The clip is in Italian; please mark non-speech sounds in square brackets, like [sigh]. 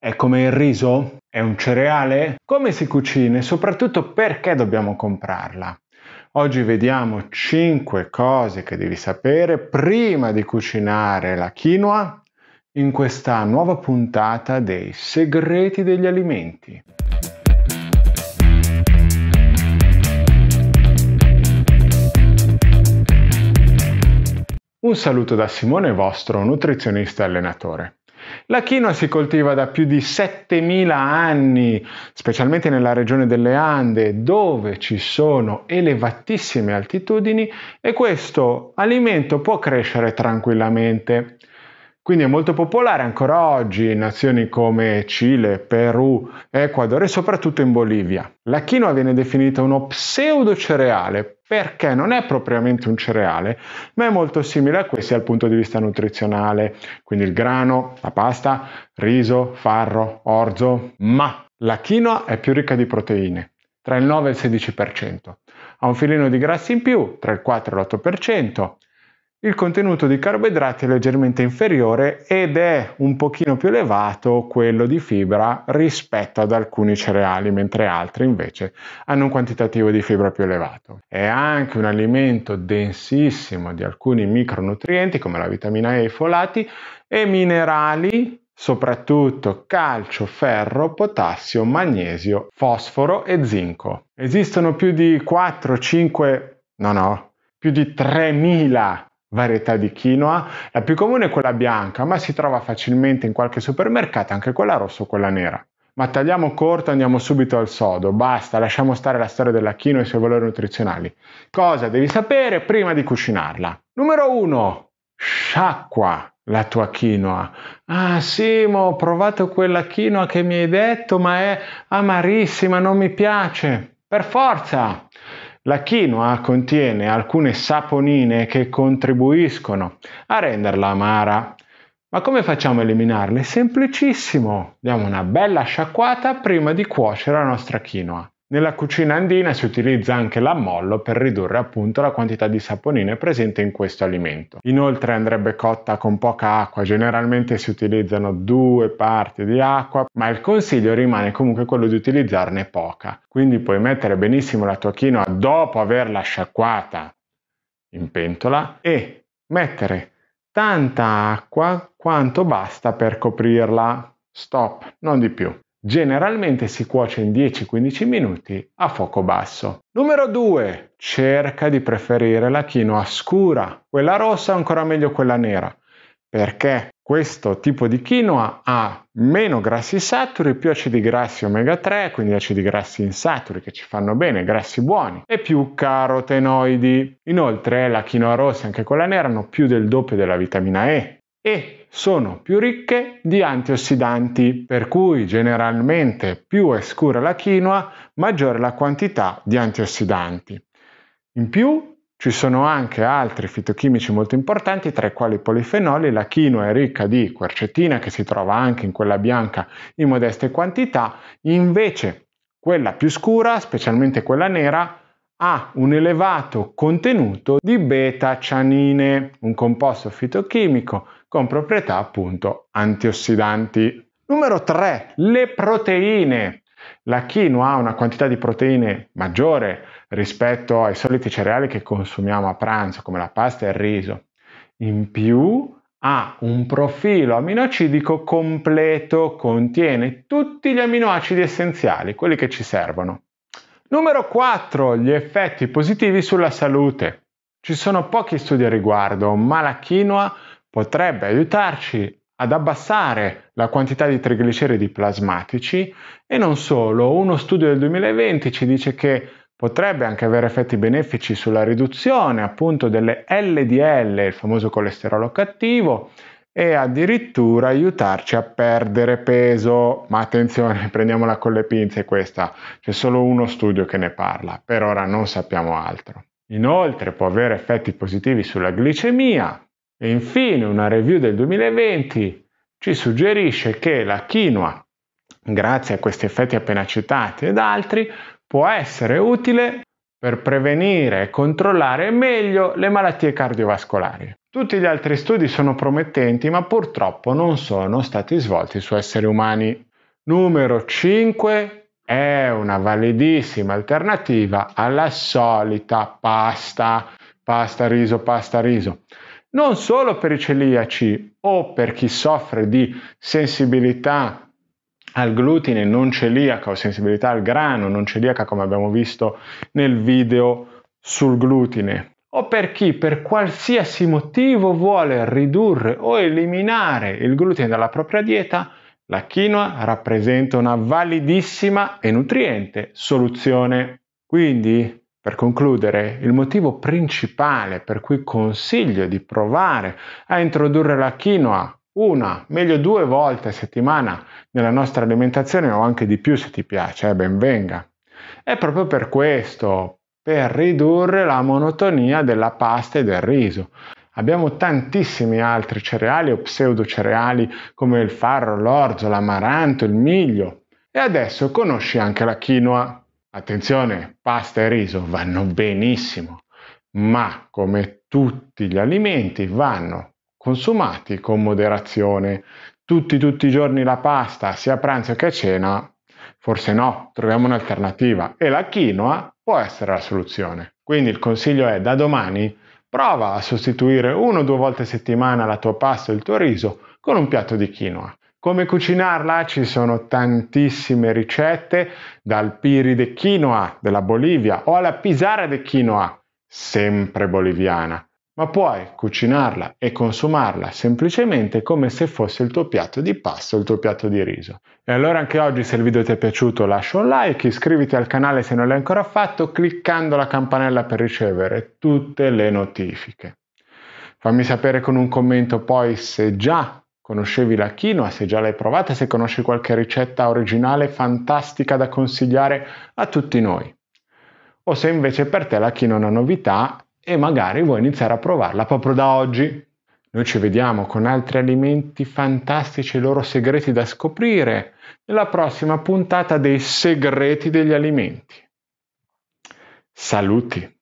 È come il riso? È un cereale? Come si cucina e soprattutto perché dobbiamo comprarla? Oggi vediamo 5 cose che devi sapere prima di cucinare la quinoa in questa nuova puntata dei segreti degli alimenti. Un saluto da Simone, vostro nutrizionista e allenatore. La quinoa si coltiva da più di 7000 anni, specialmente nella regione delle Ande, dove ci sono elevatissime altitudini e questo alimento può crescere tranquillamente. Quindi è molto popolare ancora oggi in nazioni come Cile, Perù, Ecuador e soprattutto in Bolivia. La quinoa viene definita uno pseudo cereale perché non è propriamente un cereale, ma è molto simile a questi dal punto di vista nutrizionale, quindi il grano, la pasta, riso, farro, orzo, ma la quinoa è più ricca di proteine, tra il 9 e il 16%, ha un filino di grassi in più, tra il 4 e l'8%, il contenuto di carboidrati è leggermente inferiore ed è un pochino più elevato quello di fibra rispetto ad alcuni cereali, mentre altri invece hanno un quantitativo di fibra più elevato. È anche un alimento densissimo di alcuni micronutrienti come la vitamina E, i folati e minerali soprattutto calcio, ferro, potassio, magnesio, fosforo e zinco. Esistono più di 4, 5, no no, più di 3000 varietà di quinoa. La più comune è quella bianca, ma si trova facilmente in qualche supermercato anche quella rossa o quella nera. Ma tagliamo corto, andiamo subito al sodo, basta, lasciamo stare la storia della quinoa e i suoi valori nutrizionali. Cosa devi sapere prima di cucinarla? Numero 1. Sciacqua la tua quinoa. Ah Simo, ho provato quella quinoa che mi hai detto, ma è amarissima, non mi piace. Per forza! La quinoa contiene alcune saponine che contribuiscono a renderla amara. Ma come facciamo a eliminarle? Semplicissimo! Diamo una bella sciacquata prima di cuocere la nostra quinoa. Nella cucina andina si utilizza anche l'ammollo per ridurre appunto la quantità di saponine presente in questo alimento. Inoltre andrebbe cotta con poca acqua, generalmente si utilizzano due parti di acqua, ma il consiglio rimane comunque quello di utilizzarne poca. Quindi puoi mettere benissimo la tua quinoa dopo averla sciacquata in pentola e mettere tanta acqua quanto basta per coprirla. Stop, non di più. Generalmente si cuoce in 10-15 minuti a fuoco basso. Numero 2. Cerca di preferire la quinoa scura, quella rossa ancora meglio quella nera, perché questo tipo di quinoa ha meno grassi saturi, più acidi grassi omega 3, quindi acidi grassi insaturi che ci fanno bene, grassi buoni, e più carotenoidi. Inoltre la quinoa rossa e anche quella nera hanno più del doppio della vitamina E, e sono più ricche di antiossidanti, per cui generalmente più è scura la quinoa, maggiore la quantità di antiossidanti. In più ci sono anche altri fitochimici molto importanti, tra i quali i polifenoli. La quinoa è ricca di quercetina, che si trova anche in quella bianca in modeste quantità, invece quella più scura, specialmente quella nera, ha un elevato contenuto di beta-cianine, un composto fitochimico con proprietà appunto antiossidanti. Numero 3, le proteine. La quinoa ha una quantità di proteine maggiore rispetto ai soliti cereali che consumiamo a pranzo, come la pasta e il riso. In più ha un profilo aminoacidico completo, contiene tutti gli aminoacidi essenziali, quelli che ci servono. Numero 4. Gli effetti positivi sulla salute. Ci sono pochi studi a riguardo, ma la quinoa potrebbe aiutarci ad abbassare la quantità di trigliceridi plasmatici e non solo, uno studio del 2020 ci dice che potrebbe anche avere effetti benefici sulla riduzione appunto delle LDL, il famoso colesterolo cattivo, e addirittura aiutarci a perdere peso. Ma attenzione, [laughs] prendiamola con le pinze questa, c'è solo uno studio che ne parla, per ora non sappiamo altro. Inoltre può avere effetti positivi sulla glicemia, e infine una review del 2020 ci suggerisce che la quinoa, grazie a questi effetti appena citati ed altri, può essere utile per prevenire e controllare meglio le malattie cardiovascolari. Tutti gli altri studi sono promettenti, ma purtroppo non sono stati svolti su esseri umani. Numero 5 è una validissima alternativa alla solita pasta, pasta riso, pasta riso non solo per i celiaci o per chi soffre di sensibilità al glutine non celiaca o sensibilità al grano non celiaca come abbiamo visto nel video sul glutine o per chi per qualsiasi motivo vuole ridurre o eliminare il glutine dalla propria dieta, la quinoa rappresenta una validissima e nutriente soluzione. Quindi per concludere, il motivo principale per cui consiglio di provare a introdurre la quinoa una, meglio due volte a settimana nella nostra alimentazione o anche di più se ti piace, eh, ben venga. È proprio per questo, per ridurre la monotonia della pasta e del riso. Abbiamo tantissimi altri cereali o pseudocereali come il farro, l'orzo, l'amaranto, il miglio e adesso conosci anche la quinoa. Attenzione, pasta e riso vanno benissimo, ma come tutti gli alimenti vanno consumati con moderazione. Tutti, tutti i giorni la pasta, sia a pranzo che a cena, forse no, troviamo un'alternativa e la quinoa può essere la soluzione. Quindi il consiglio è da domani prova a sostituire una o due volte a settimana la tua pasta e il tuo riso con un piatto di quinoa. Come cucinarla? Ci sono tantissime ricette, dal piri de quinoa della Bolivia o alla pisara de quinoa, sempre boliviana. Ma puoi cucinarla e consumarla semplicemente come se fosse il tuo piatto di pasta o il tuo piatto di riso. E allora anche oggi se il video ti è piaciuto lascia un like, iscriviti al canale se non l'hai ancora fatto, cliccando la campanella per ricevere tutte le notifiche. Fammi sapere con un commento poi se già Conoscevi la quinoa? Ah, se già l'hai provata, se conosci qualche ricetta originale fantastica da consigliare a tutti noi. O se invece per te la quinoa è una novità e magari vuoi iniziare a provarla proprio da oggi. Noi ci vediamo con altri alimenti fantastici e i loro segreti da scoprire nella prossima puntata dei segreti degli alimenti. Saluti!